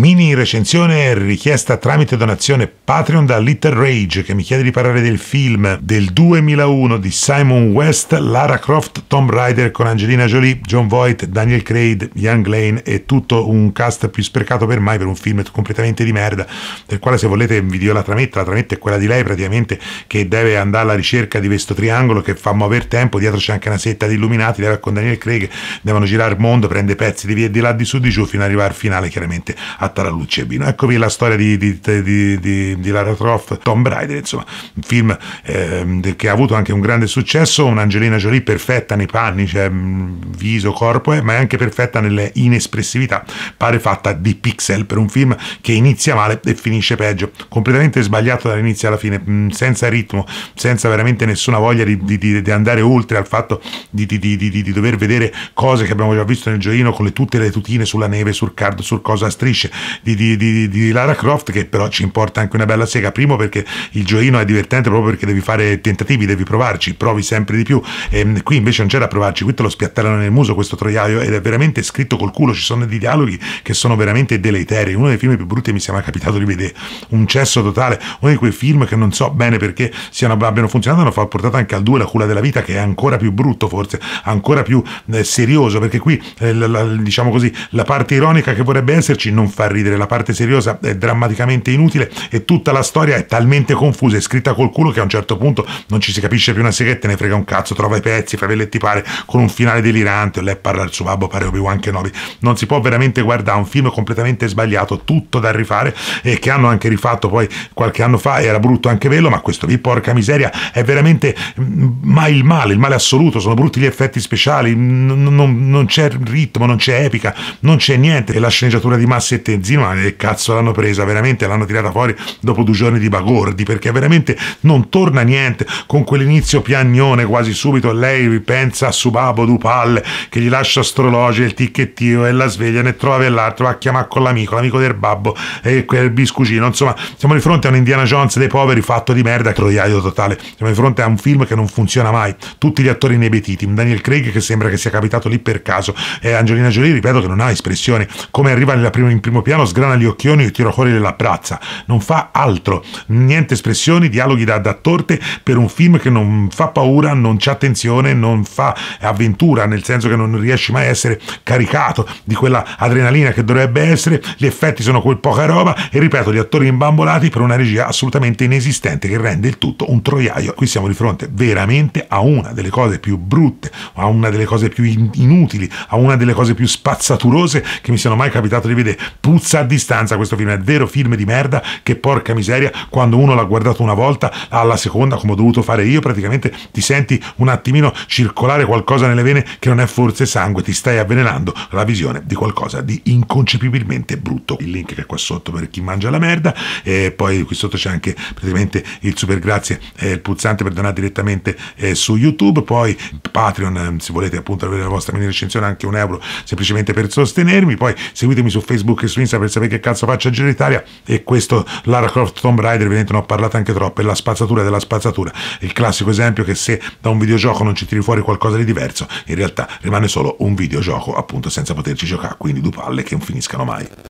Mini recensione richiesta tramite donazione Patreon da Little Rage che mi chiede di parlare del film del 2001 di Simon West, Lara Croft, Tom Ryder con Angelina Jolie, John Voight, Daniel Craig, Young Lane e tutto un cast più sprecato per mai per un film completamente di merda del quale se volete vi do la trametta, la trametta è quella di lei praticamente che deve andare alla ricerca di questo triangolo che fa muovere tempo, dietro c'è anche una setta di illuminati, lei va con Daniel Craig, devono girare il mondo, prende pezzi di via e di là di su di giù fino ad arrivare al finale chiaramente a fatta la luce Eccovi la storia di, di, di, di Lara Croft, Tom Brider, insomma, un film eh, che ha avuto anche un grande successo, un'Angelina Jolie perfetta nei panni, cioè viso, corpo, eh, ma è anche perfetta nelle inespressività, pare fatta di pixel per un film che inizia male e finisce peggio, completamente sbagliato dall'inizio alla fine, senza ritmo, senza veramente nessuna voglia di, andare oltre al fatto di dover vedere cose che abbiamo già visto nel giochino con le, tutte le tutine sulla neve, sul card, sul cosa strisce, di, di, di, di, Lara Croft che però ci importa anche una bella sega. Primo perché il gioino è divertente proprio perché devi fare tentativi, devi provarci, provi sempre di più. E, ehm, qui invece non c'era provarci, qui te lo spiattellano nel muso questo troiaio ed è veramente scritto col culo, ci sono dei dialoghi che sono veramente deleteri. Uno dei film più brutti che mi sia mai capitato di vedere, un cesso totale, uno di quei film che non so bene perché siano, abbiano funzionato, hanno portato anche al 2 la culla della vita che è ancora più brutto forse, ancora più eh, serioso perché qui eh, la, la, diciamo così la parte ironica che vorrebbe esserci non fa far ridere, la parte seriosa è drammaticamente inutile e tutta la storia è talmente confusa e scritta col culo che a un certo punto non ci si capisce più una seghetta, ne frega un cazzo, trova i pezzi, fa velletti pare con un finale delirante, o lei parla al suo babbo, pare Obi-Wan Kenobi. Non si può veramente guardare un film completamente sbagliato, tutto da rifare e che hanno anche rifatto poi qualche anno fa, era brutto anche velo, ma questo lì, porca miseria, è veramente mm, ma il male, il male assoluto, sono brutti gli effetti speciali, non, non, non c'è ritmo, non c'è epica, non c'è niente, e la sceneggiatura di Massetti veramente Zimane che cazzo l'hanno presa, veramente l'hanno tirata fuori dopo due giorni di bagordi, perché veramente non torna niente con quell'inizio piagnone quasi subito lei pensa a Subabo Dupal che gli lascia astrologi il ticchettio e la sveglia, ne trova dell'altro, va a chiamare con l'amico, l'amico del babbo e quel biscucino, insomma siamo di fronte a un Indiana Jones dei poveri fatto di merda, troiaio totale, siamo di fronte a un film che non funziona mai, tutti gli attori inebetiti, Daniel Craig che sembra che sia capitato lì per caso e Angelina Jolie ripeto che non ha espressioni, come arriva nella prima, in primo primo piano sgrana gli occhioni e tira fuori le labbrazza. Non fa altro, niente espressioni, dialoghi da, da torte per un film che non fa paura, non c'ha tensione, non fa avventura, nel senso che non riesce mai a essere caricato di quella adrenalina che dovrebbe essere. Gli effetti sono quel poca roba e ripeto, gli attori imbambolati per una regia assolutamente inesistente che rende il tutto un troiaio. Qui siamo di fronte veramente a una delle cose più brutte, a una delle cose più inutili, a una delle cose più spazzaturose che mi siano mai capitato di vedere puzza a distanza questo film, è vero film di merda che porca miseria, quando uno l'ha guardato una volta, alla seconda, come ho dovuto fare io, praticamente ti senti un attimino circolare qualcosa nelle vene che non è forse sangue, ti stai avvelenando la visione di qualcosa di inconcepibilmente brutto. Il link che è qua sotto per chi mangia la merda e poi qui sotto c'è anche praticamente il super grazie, eh, il puzzante per donare direttamente eh, su YouTube, poi Patreon ehm, se volete appunto avere la vostra mini recensione anche un euro semplicemente per sostenermi, poi seguitemi su Facebook e su sinistra per sapere che cazzo faccia il Giro d'Italia e questo Lara Croft Tomb Raider evidentemente ne ho parlato anche troppo è la spazzatura della spazzatura il classico esempio che se da un videogioco non ci tiri fuori qualcosa di diverso in realtà rimane solo un videogioco appunto senza poterci giocare quindi due palle che non finiscano mai